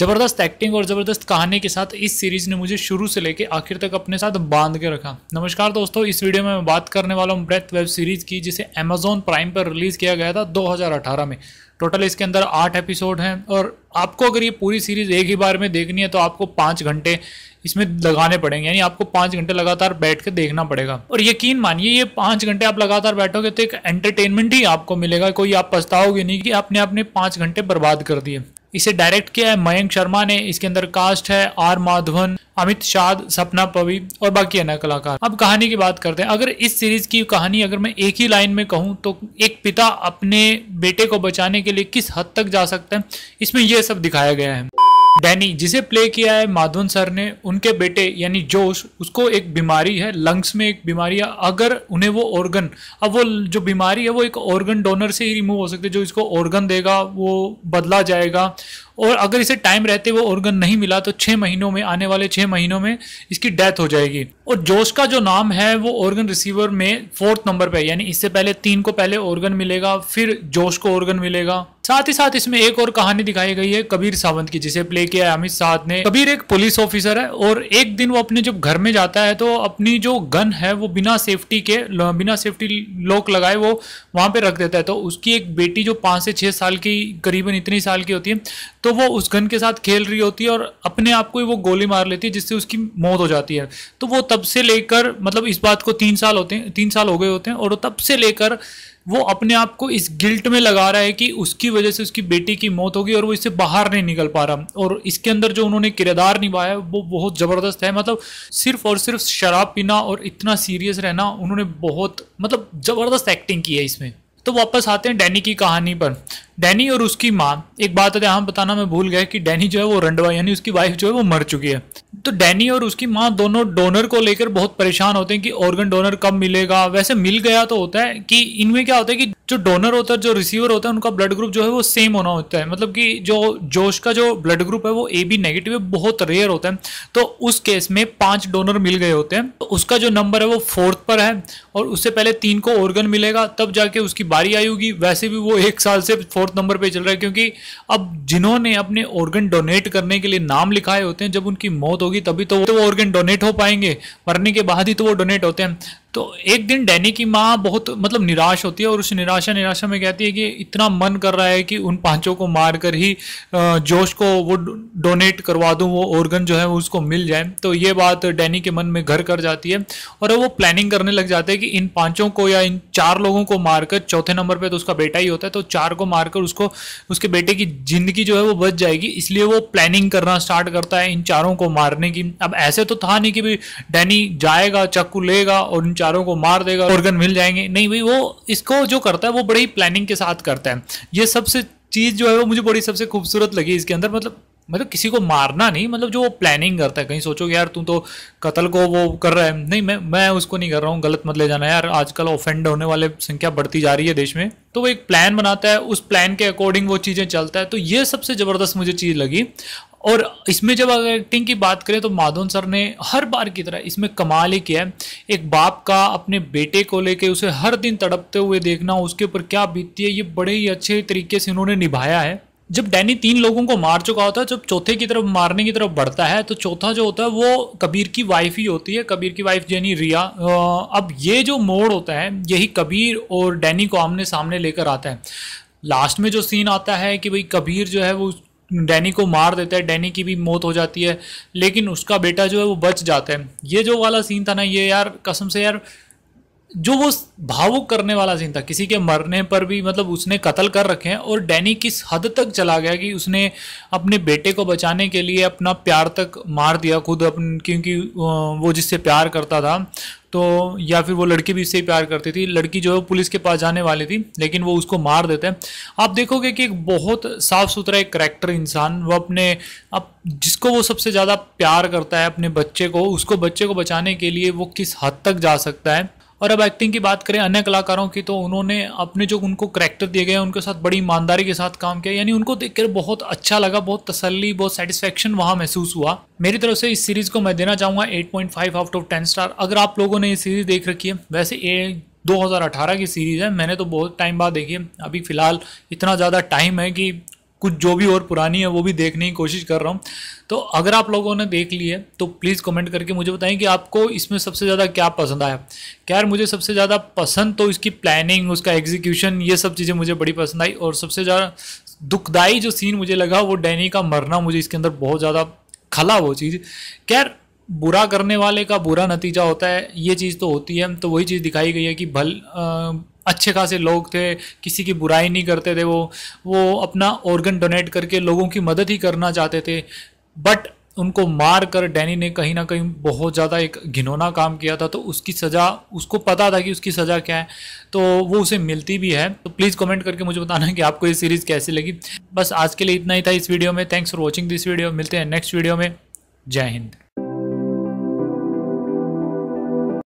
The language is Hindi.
जबरदस्त एक्टिंग और जबरदस्त कहानी के साथ इस सीरीज ने मुझे शुरू से लेकर आखिर तक अपने साथ बांध के रखा नमस्कार दोस्तों इस वीडियो में मैं बात करने वाला हूँ ब्रेथ वेब सीरीज की जिसे अमेजोन प्राइम पर रिलीज किया गया था 2018 में टोटल इसके अंदर आठ एपिसोड हैं और आपको अगर ये पूरी सीरीज़ एक ही बार में देखनी है तो आपको पाँच घंटे इसमें लगाने पड़ेंगे यानी आपको पाँच घंटे लगातार बैठ के देखना पड़ेगा और यकीन मानिए ये पाँच घंटे आप लगातार बैठोगे तो एक एंटरटेनमेंट ही आपको मिलेगा कोई आप पछताओगे नहीं कि आपने अपने पाँच घंटे बर्बाद कर दिए इसे डायरेक्ट किया है मयंक शर्मा ने इसके अंदर कास्ट है आर माधवन अमित शाद सपना पवी और बाकी अन्य कलाकार अब कहानी की बात करते हैं अगर इस सीरीज की कहानी अगर मैं एक ही लाइन में कहूँ तो एक पिता अपने बेटे को बचाने के लिए किस हद तक जा सकते हैं इसमें यह सब दिखाया गया है डैनी जिसे प्ले किया है माधवन सर ने उनके बेटे यानी जोश उसको एक बीमारी है लंग्स में एक बीमारी है अगर उन्हें वो ऑर्गन अब वो जो बीमारी है वो एक ऑर्गन डोनर से ही रिमूव हो सकती है जो इसको ऑर्गन देगा वो बदला जाएगा और अगर इसे टाइम रहते वो ऑर्गन नहीं मिला तो छः महीनों में आने वाले छः महीनों में इसकी डेथ हो जाएगी और जोश का जो नाम है वो ऑर्गन रिसीवर में फोर्थ नंबर पे यानी इससे पहले तीन को पहले ऑर्गन मिलेगा फिर जोश को ऑर्गन मिलेगा साथ ही साथ इसमें एक और कहानी दिखाई गई है कबीर सावंत की जिसे प्ले किया है अमित साध ने कबीर एक पुलिस ऑफिसर है और एक दिन वो अपने जब घर में जाता है तो अपनी जो गन है वो बिना सेफ्टी के बिना सेफ्टी लॉक लगाए वो वहां पे रख देता है तो उसकी एक बेटी जो पांच से छह साल की करीबन इतनी साल की होती है तो तो वो उस गन के साथ खेल रही होती है और अपने आप को ही वो गोली मार लेती है जिससे उसकी मौत हो जाती है तो वो तब से लेकर मतलब इस बात को तीन साल होते हैं तीन साल हो गए होते हैं और वो तब से लेकर वो अपने आप को इस गिल्ट में लगा रहा है कि उसकी वजह से उसकी बेटी की मौत होगी और वो इससे बाहर नहीं निकल पा रहा और इसके अंदर जो उन्होंने किरदार निभाया वो बहुत ज़बरदस्त है मतलब सिर्फ और सिर्फ शराब पीना और इतना सीरियस रहना उन्होंने बहुत मतलब ज़बरदस्त एक्टिंग की है इसमें तो वापस आते हैं डैनी की कहानी पर डैनी और उसकी माँ एक बात तो यहाँ बताना मैं भूल गया कि डैनी जो है वो रंडवा यानी उसकी वाइफ जो है वो मर चुकी है तो डैनी और उसकी माँ दोनों डोनर को लेकर बहुत परेशान होते हैं कि ऑर्गन डोनर कब मिलेगा वैसे मिल गया तो होता है कि इनमें क्या होता है कि जो डोनर होता है जो रिसीवर होता है उनका ब्लड ग्रुप जो है वो सेम होना होता है मतलब कि जो जोश का जो ब्लड ग्रुप है वो ए बी नेगेटिव है बहुत रेयर होता है तो उस केस में पांच डोनर मिल गए होते हैं तो उसका जो नंबर है वो फोर्थ पर है और उससे पहले तीन को ऑर्गन मिलेगा तब जाके उसकी बारी आई होगी वैसे भी वो एक साल से फोर्थ नंबर पर चल रहा है क्योंकि अब जिन्होंने अपने ऑर्गन डोनेट करने के लिए नाम लिखाए होते हैं जब उनकी मौत होगी तभी तो वो ऑर्गन डोनेट हो पाएंगे मरने के बाद ही तो वो डोनेट होते हैं तो एक दिन डैनी की माँ बहुत मतलब निराश होती है और उस निराशा निराशा में कहती है कि इतना मन कर रहा है कि उन पांचों को मार कर ही जोश को वो डोनेट करवा दूँ वो ऑर्गन जो है उसको मिल जाए तो ये बात डैनी के मन में घर कर जाती है और वो प्लानिंग करने लग जाते हैं कि इन पाँचों को या इन चार लोगों को मारकर चौथे नंबर पर तो उसका बेटा ही होता है तो चार को मारकर उसको उसके बेटे की ज़िंदगी जो है वो बच जाएगी इसलिए वो प्लानिंग करना स्टार्ट करता है इन चारों को मारने की अब ऐसे तो था नहीं कि भाई डैनी जाएगा चक्कू लेगा और उन चारों को मार देगा ऑर्गन मिल जाएंगे नहीं भाई वो इसको जो करता है वो बड़ी प्लानिंग के साथ करता है ये सबसे चीज़ जो है वो मुझे बड़ी सबसे खूबसूरत लगी इसके अंदर मतलब मतलब किसी को मारना नहीं मतलब जो वो प्लानिंग करता है कहीं सोचो यार तू तो कत्ल को वो कर रहा है नहीं मैं मैं उसको नहीं कर रहा हूँ गलत मत ले जाना यार आजकल ऑफेंड होने वाले संख्या बढ़ती जा रही है देश में तो वो एक प्लान बनाता है उस प्लान के अकॉर्डिंग वो चीज़ें चलता है तो ये सबसे ज़बरदस्त मुझे चीज़ लगी और इसमें जब अगर एक्टिंग की बात करें तो माधवन सर ने हर बार की तरह इसमें कमाल ही किया है एक बाप का अपने बेटे को लेके उसे हर दिन तड़पते हुए देखना उसके ऊपर क्या बीतती है ये बड़े ही अच्छे तरीके से इन्होंने निभाया है जब डैनी तीन लोगों को मार चुका होता है जब चौथे की तरफ मारने की तरफ बढ़ता है तो चौथा जो होता है वो कबीर की वाइफ ही होती है कबीर की वाइफ यानी रिया अब ये जो मोड़ होता है यही कबीर और डैनी को आमने सामने लेकर आता है लास्ट में जो सीन आता है कि भाई कबीर जो है वो डैनी को मार देता है डैनी की भी मौत हो जाती है लेकिन उसका बेटा जो है वो बच जाता है ये जो वाला सीन था ना ये यार कसम से यार जो वो भावुक करने वाला सीन था किसी के मरने पर भी मतलब उसने कत्ल कर रखे हैं और डैनी किस हद तक चला गया कि उसने अपने बेटे को बचाने के लिए अपना प्यार तक मार दिया खुद अपन क्योंकि वो जिससे प्यार करता था तो या फिर वो लड़की भी उससे प्यार करती थी लड़की जो है पुलिस के पास जाने वाली थी लेकिन वो उसको मार देते हैं आप देखोगे कि एक बहुत साफ सुथरा एक करेक्टर इंसान वो अपने अब जिसको वो सबसे ज़्यादा प्यार करता है अपने बच्चे को उसको बच्चे को बचाने के लिए वो किस हद तक जा सकता है और अब एक्टिंग की बात करें अन्य कलाकारों की तो उन्होंने अपने जो उनको करेक्टर दिए गए उनके साथ बड़ी ईमानदारी के साथ काम किया यानी उनको देखकर बहुत अच्छा लगा बहुत तसल्ली बहुत सेटिस्फेक्शन वहाँ महसूस हुआ मेरी तरफ से इस सीरीज़ को मैं देना चाहूँगा five out of ten star अगर आप लोगों ने ये सीरीज़ देख रखी है वैसे हज़ार 2018 की सीरीज़ है मैंने तो बहुत टाइम बाद देखी है अभी फ़िलहाल इतना ज़्यादा टाइम है कि कुछ जो भी और पुरानी है वो भी देखने की कोशिश कर रहा हूँ तो अगर आप लोगों ने देख ली है तो प्लीज़ कमेंट करके मुझे बताएं कि आपको इसमें सबसे ज़्यादा क्या पसंद आया क्या मुझे सबसे ज़्यादा पसंद तो इसकी प्लानिंग उसका एग्जीक्यूशन ये सब चीज़ें मुझे बड़ी पसंद आई और सबसे ज़्यादा दुखदाई जो सीन मुझे लगा वो डैनी का मरना मुझे इसके अंदर बहुत ज़्यादा खला वो चीज़ क्या बुरा करने वाले का बुरा नतीजा होता है ये चीज़ तो होती है तो वही चीज़ दिखाई गई है कि भल आ, अच्छे खासे लोग थे किसी की बुराई नहीं करते थे वो वो अपना ऑर्गन डोनेट करके लोगों की मदद ही करना चाहते थे बट उनको मार कर डैनी ने कहीं ना कहीं बहुत ज़्यादा एक घिनौना काम किया था तो उसकी सज़ा उसको पता था कि उसकी सज़ा क्या है तो वो उसे मिलती भी है तो प्लीज़ कमेंट करके मुझे बताना कि आपको ये सीरीज़ कैसी लगी बस आज के लिए इतना ही था इस वीडियो में thanks for watching this video मिलते हैं नेक्स्ट वीडियो में जय हिंद